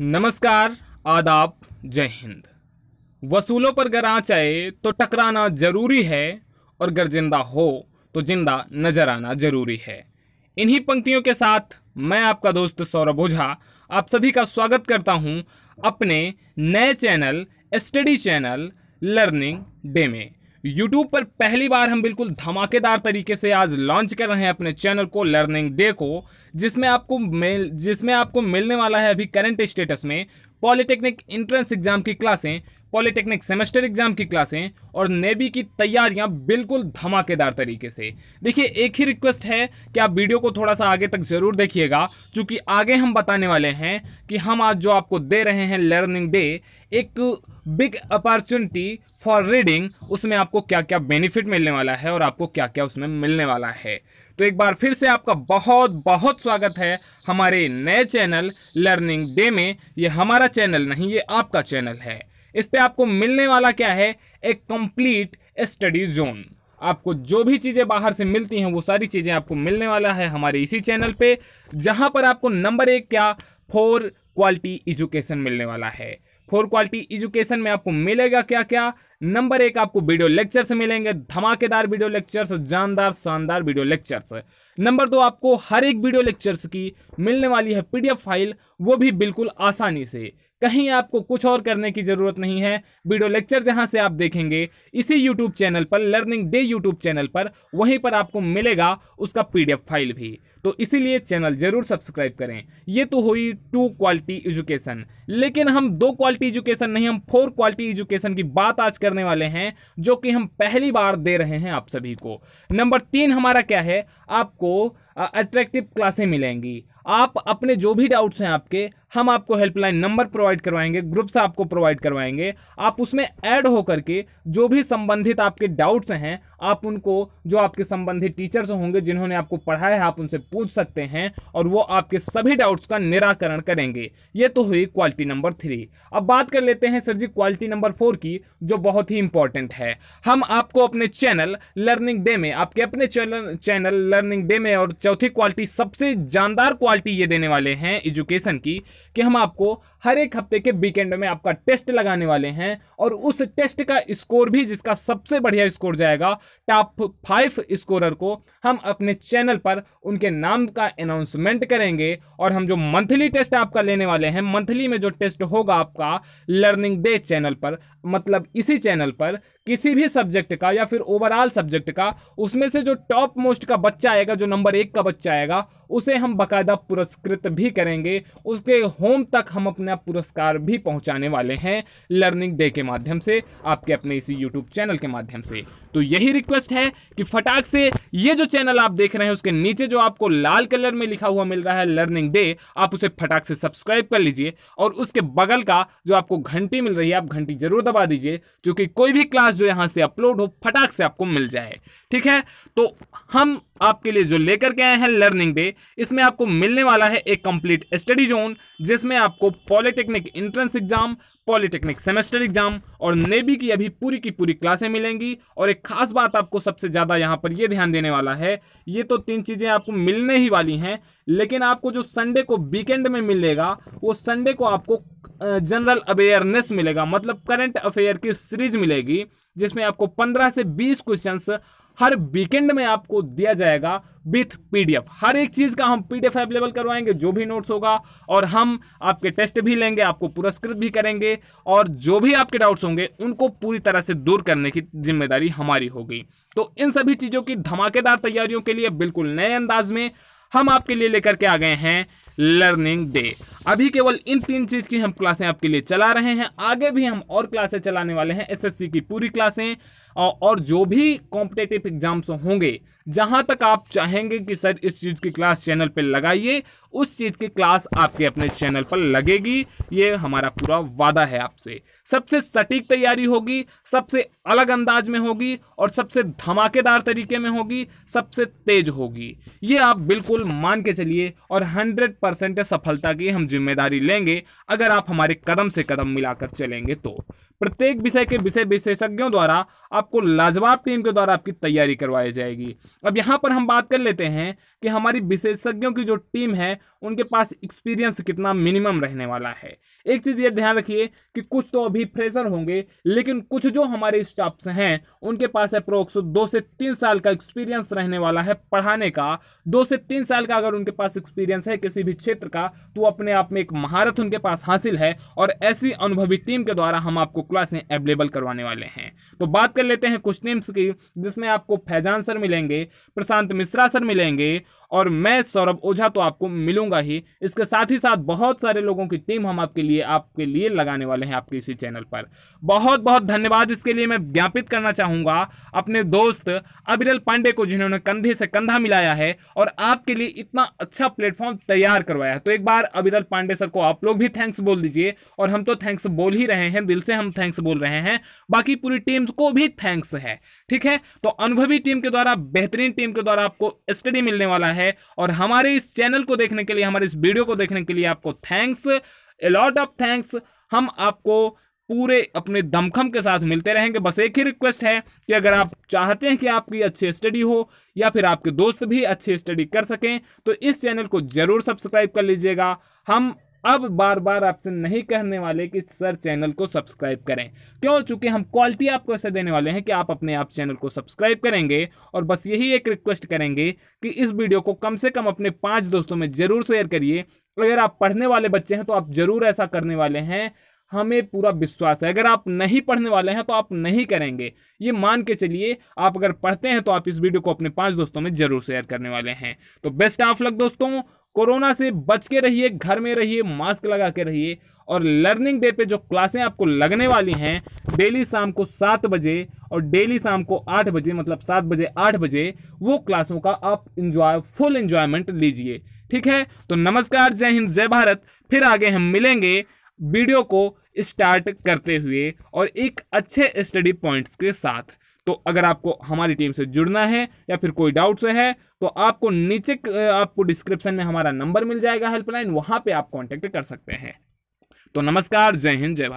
नमस्कार आदाब जय हिंद वसूलों पर अगर आँच आए तो टकराना जरूरी है और अगर जिंदा हो तो जिंदा नजर आना जरूरी है इन्हीं पंक्तियों के साथ मैं आपका दोस्त सौरभ ओझा आप सभी का स्वागत करता हूं अपने नए channel study channel learning day में यूट्यूब पर पहली बार हम बिल्कुल धमाकेदार तरीके से आज लॉन्च कर रहे हैं अपने चैनल को लर्निंग डे को जिसमें आपको मिल जिसमें आपको मिलने वाला है अभी करंट स्टेटस में पॉलिटेक्निक इंट्रेंस एग्जाम की क्लासें पॉलिटेक्निक सेमेस्टर एग्जाम की क्लासें और नेवी की तैयारियां बिल्कुल धमाकेदार तरीके से देखिए एक ही रिक्वेस्ट है कि आप वीडियो को थोड़ा सा आगे तक ज़रूर देखिएगा क्योंकि आगे हम बताने वाले हैं कि हम आज जो आपको दे रहे हैं लर्निंग डे एक बिग अपॉर्चुनिटी फॉर रीडिंग उसमें आपको क्या क्या बेनिफिट मिलने वाला है और आपको क्या क्या उसमें मिलने वाला है तो एक बार फिर से आपका बहुत बहुत स्वागत है हमारे नए चैनल लर्निंग डे में ये हमारा चैनल नहीं ये आपका चैनल है इस पर आपको मिलने वाला क्या है एक कंप्लीट स्टडी जोन आपको जो भी चीज़ें बाहर से मिलती हैं वो सारी चीज़ें आपको मिलने वाला है हमारे इसी चैनल पे जहाँ पर आपको नंबर एक क्या फोर क्वालिटी एजुकेशन मिलने वाला है फोर क्वालिटी एजुकेशन में आपको मिलेगा क्या क्या नंबर एक आपको वीडियो लेक्चर्स मिलेंगे धमाकेदार वीडियो लेक्चर्स जानदार शानदार वीडियो लेक्चर्स नंबर दो आपको हर एक वीडियो लेक्चर्स की मिलने वाली है पीडीएफ फाइल वो भी बिल्कुल आसानी से कहीं आपको कुछ और करने की ज़रूरत नहीं है वीडियो लेक्चर जहां से आप देखेंगे इसी यूट्यूब चैनल पर लर्निंग डे यूट्यूब चैनल पर वहीं पर आपको मिलेगा उसका पी फाइल भी तो इसीलिए चैनल ज़रूर सब्सक्राइब करें ये तो हुई टू क्वालिटी एजुकेशन लेकिन हम दो क्वालिटी एजुकेशन नहीं हम फोर क्वालिटी एजुकेशन की बात आज करने वाले हैं जो कि हम पहली बार दे रहे हैं आप सभी को नंबर तीन हमारा क्या है आपको अट्रैक्टिव क्लासें मिलेंगी आप अपने जो भी डाउट्स हैं आपके हम आपको हेल्पलाइन नंबर प्रोवाइड करवाएंगे ग्रुप्स आपको प्रोवाइड करवाएंगे आप उसमें ऐड हो करके जो भी संबंधित आपके डाउट्स हैं आप उनको जो आपके संबंधित टीचर्स होंगे जिन्होंने आपको पढ़ाया है आप उनसे पूछ सकते हैं और वो आपके सभी डाउट्स का निराकरण करेंगे ये तो हुई क्वालिटी नंबर थ्री अब बात कर लेते हैं sir ji quality number four की जो बहुत ही इंपॉर्टेंट है हम आपको अपने चैनल लर्निंग डे में आपके अपने चैनल लर्निंग डे में और चौथी क्वालिटी सबसे जानदार क्वालिटी ये देने वाले हैं एजुकेशन की कि हम आपको हर एक हफ्ते के वीकेंड में आपका टेस्ट लगाने वाले हैं और उस टेस्ट का स्कोर भी जिसका सबसे बढ़िया स्कोर जाएगा टॉप फाइव स्कोरर को हम अपने चैनल पर उनके नाम का अनाउंसमेंट करेंगे और हम जो मंथली टेस्ट आपका लेने वाले हैं मंथली में जो टेस्ट होगा आपका लर्निंग डे चैनल पर मतलब इसी चैनल पर किसी भी सब्जेक्ट का या फिर ओवरऑल सब्जेक्ट का उसमें से जो टॉप मोस्ट का बच्चा आएगा जो नंबर एक का बच्चा आएगा उसे हम बाकायदा पुरस्कृत भी करेंगे उसके होम तक हम अपना पुरस्कार भी पहुंचाने वाले हैं लर्निंग डे के माध्यम से आपके अपने इसी यूट्यूब चैनल के माध्यम से तो यही रिक्वेस्ट है कि फटाक से ये जो चैनल आप देख रहे हैं उसके नीचे जो आपको लाल कलर में लिखा हुआ मिल रहा है लर्निंग डे आप उसे फटाक से सब्सक्राइब कर लीजिए और उसके बगल का जो आपको घंटी मिल रही है आप घंटी जरूर दबा दीजिए क्योंकि कोई भी क्लास जो यहाँ से अपलोड हो फटाक से आपको मिल जाए ठीक है तो हम आपके लिए जो लेकर के आए हैं लर्निंग डे इसमें आपको मिलने वाला है एक कंप्लीट स्टडी जोन जिसमें आपको polytechnic entrance exam polytechnic semester exam और नेवी की अभी पूरी की पूरी क्लासें मिलेंगी और एक खास बात आपको सबसे ज़्यादा यहाँ पर यह ध्यान देने वाला है ये तो तीन चीज़ें आपको मिलने ही वाली हैं लेकिन आपको जो संडे को वीकेंड में मिलेगा वो संडे को आपको जनरल अवेयरनेस मिलेगा मतलब करंट अफेयर की सीरीज मिलेगी जिसमें आपको पंद्रह से बीस क्वेश्चन हर वीकेंड में आपको दिया जाएगा विथ पीडीएफ हर एक चीज़ का हम पीडीएफ अवेलेबल करवाएंगे जो भी नोट्स होगा और हम आपके टेस्ट भी लेंगे आपको पुरस्कृत भी करेंगे और जो भी आपके डाउट्स होंगे उनको पूरी तरह से दूर करने की जिम्मेदारी हमारी होगी तो इन सभी चीज़ों की धमाकेदार तैयारियों के लिए बिल्कुल नए अंदाज में हम आपके लिए लेकर के आ गए हैं लर्निंग डे अभी केवल इन तीन चीज़ की हम क्लासें आपके लिए चला रहे हैं आगे भी हम और क्लासें चलाने वाले हैं एसएससी की पूरी क्लासें और जो भी कॉम्पिटेटिव एग्जाम्स होंगे जहां तक आप चाहेंगे कि सर इस चीज़ की क्लास चैनल पर लगाइए उस चीज़ की क्लास आपके अपने चैनल पर लगेगी ये हमारा पूरा वादा है आपसे सबसे सटीक तैयारी होगी सबसे अलग अंदाज में होगी और सबसे धमाकेदार तरीके में होगी सबसे तेज होगी ये आप बिल्कुल मान के चलिए और हंड्रेड परसेंट सफलता की हम जिम्मेदारी लेंगे अगर आप हमारे कदम से कदम मिलाकर चलेंगे तो प्रत्येक विषय के विषय विशेषज्ञों द्वारा आपको लाजवाब टीम के द्वारा आपकी तैयारी करवाई जाएगी अब यहाँ पर हम बात कर लेते हैं कि हमारी विशेषज्ञों की जो टीम है उनके पास एक्सपीरियंस कितना मिनिमम रहने वाला है एक चीज़ ये ध्यान रखिए कि कुछ तो अभी फ्रेशर होंगे लेकिन कुछ जो हमारे स्टाफ्स हैं उनके पास अप्रोक्स दो से तीन साल का एक्सपीरियंस रहने वाला है पढ़ाने का दो से तीन साल का अगर उनके पास एक्सपीरियंस है किसी भी क्षेत्र का तो अपने आप में एक महारत उनके पास हासिल है और ऐसी अनुभवी टीम के द्वारा हम आपको क्लासें अवेलेबल करवाने वाले हैं तो बात कर लेते हैं कुछ टीम्स की जिसमें आपको फैजान सर मिलेंगे प्रशांत मिश्रा सर मिलेंगे और मैं सौरभ ओझा तो आपको मिलूंगा ही इसके साथ ही साथ बहुत सारे लोगों की टीम हम आपके लिए आपके लिए लगाने वाले हैं आपके इसी चैनल पर बहुत बहुत धन्यवाद इसके लिए मैं ज्ञापित करना चाहूंगा अपने दोस्त अबिरल पांडे को जिन्होंने कंधे से कंधा मिलाया है और आपके लिए इतना अच्छा प्लेटफॉर्म तैयार करवाया है तो एक बार अबिरल पांडे सर को आप लोग भी थैंक्स बोल दीजिए और हम तो थैंक्स बोल ही रहे हैं दिल से हम थैंक्स बोल रहे हैं बाकी पूरी टीम को भी थैंक्स है ठीक है तो अनुभवी टीम के द्वारा बेहतरीन टीम के द्वारा आपको स्टडी मिलने वाला है और हमारे इस चैनल को देखने के लिए हमारे इस वीडियो को देखने के लिए आपको थैंक्स अलॉट ऑफ थैंक्स हम आपको पूरे अपने दमखम के साथ मिलते रहेंगे बस एक ही रिक्वेस्ट है कि अगर आप चाहते हैं कि आपकी अच्छी स्टडी हो या फिर आपके दोस्त भी अच्छी स्टडी कर सकें तो इस चैनल को ज़रूर सब्सक्राइब कर लीजिएगा हम अब बार बार आपसे नहीं कहने वाले कि सर चैनल को सब्सक्राइब करें क्यों चूंकि हम क्वालिटी आपको ऐसे देने वाले हैं कि आप अपने आप चैनल को सब्सक्राइब करेंगे और बस यही एक रिक्वेस्ट करेंगे कि इस वीडियो को कम से कम अपने पांच दोस्तों में ज़रूर शेयर करिए अगर आप पढ़ने वाले बच्चे हैं तो आप ज़रूर ऐसा करने वाले हैं हमें पूरा विश्वास है अगर आप नहीं पढ़ने वाले हैं तो आप नहीं करेंगे ये मान के चलिए आप अगर पढ़ते हैं तो आप इस वीडियो को अपने पांच दोस्तों में जरूर शेयर करने वाले हैं तो बेस्ट ऑफ लक दोस्तों कोरोना से बच के रहिए घर में रहिए मास्क लगा के रहिए और लर्निंग डे पे जो क्लासें आपको लगने वाली हैं डेली शाम को सात बजे और डेली शाम को आठ बजे मतलब सात बजे आठ बजे वो क्लासों का आप इंजॉय फुल इंजॉयमेंट लीजिए ठीक है तो नमस्कार जय हिंद जय भारत फिर आगे हम मिलेंगे वीडियो को स्टार्ट करते हुए और एक अच्छे स्टडी पॉइंट्स के साथ तो अगर आपको हमारी टीम से जुड़ना है या फिर कोई डाउट्स है तो आपको नीचे आपको डिस्क्रिप्शन में हमारा नंबर मिल जाएगा हेल्पलाइन वहां पर आप कॉन्टेक्ट कर सकते हैं तो नमस्कार जय हिंद जय भारत